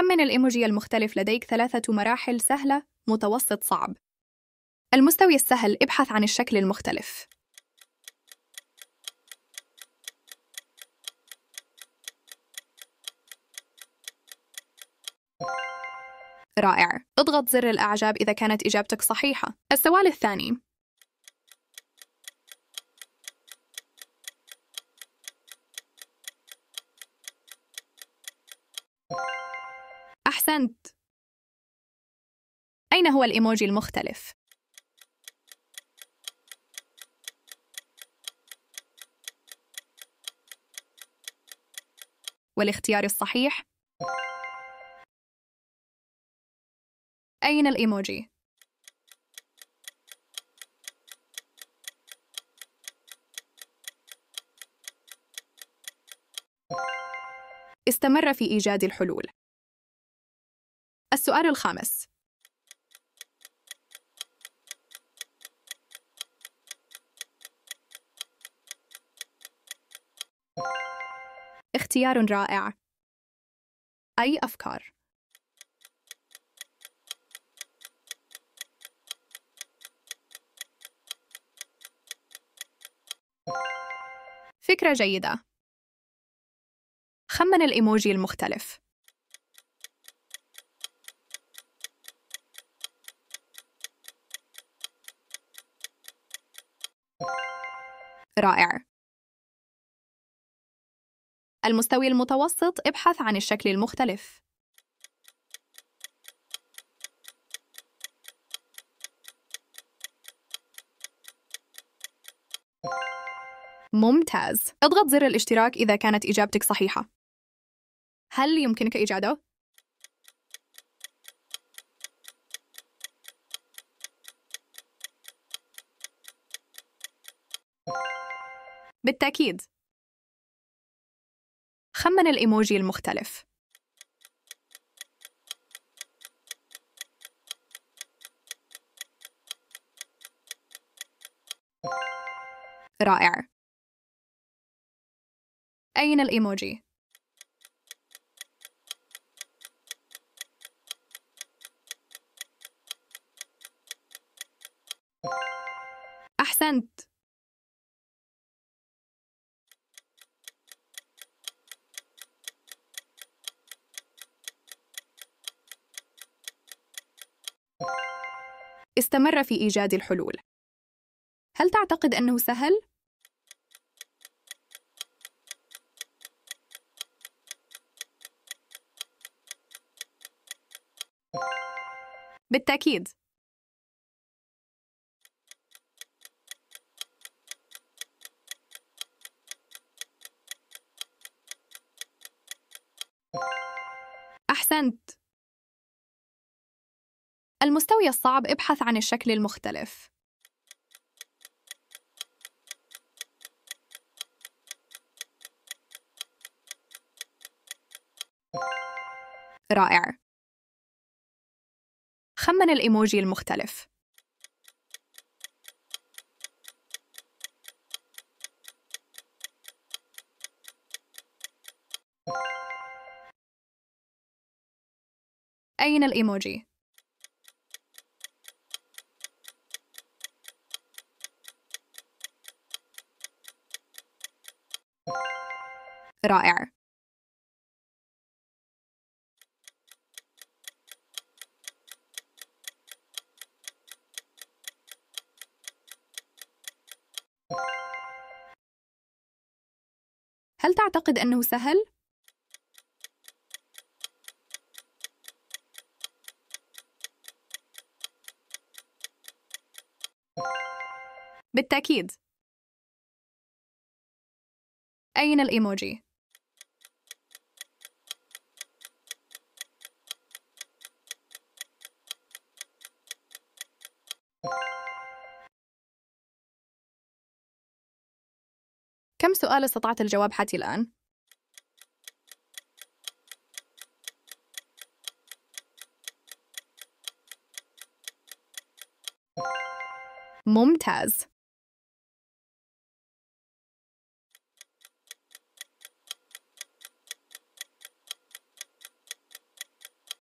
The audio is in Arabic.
خمن الإيموجي المختلف لديك ثلاثة مراحل سهلة، متوسط، صعب. المستوي السهل ابحث عن الشكل المختلف. رائع، اضغط زر الإعجاب إذا كانت إجابتك صحيحة. السؤال الثاني، أحسنت. أين هو الإيموجي المختلف؟ والاختيار الصحيح أين الإيموجي؟ استمر في إيجاد الحلول السؤال الخامس اختيار رائع أي أفكار؟ فكرة جيدة خمن الإيموجي المختلف رائع المستوي المتوسط ابحث عن الشكل المختلف ممتاز اضغط زر الاشتراك إذا كانت إجابتك صحيحة هل يمكنك إيجاده؟ بالتأكيد خمن الإيموجي المختلف رائع أين الإيموجي؟ أحسنت استمر في إيجاد الحلول. هل تعتقد أنه سهل؟ بالتأكيد. أحسنت. المستوي الصعب ابحث عن الشكل المختلف رائع خمن الإيموجي المختلف أين الإيموجي؟ رائع هل تعتقد أنه سهل؟ بالتأكيد أين الإيموجي؟ كم سؤال استطعت الجواب حتى الآن؟ ممتاز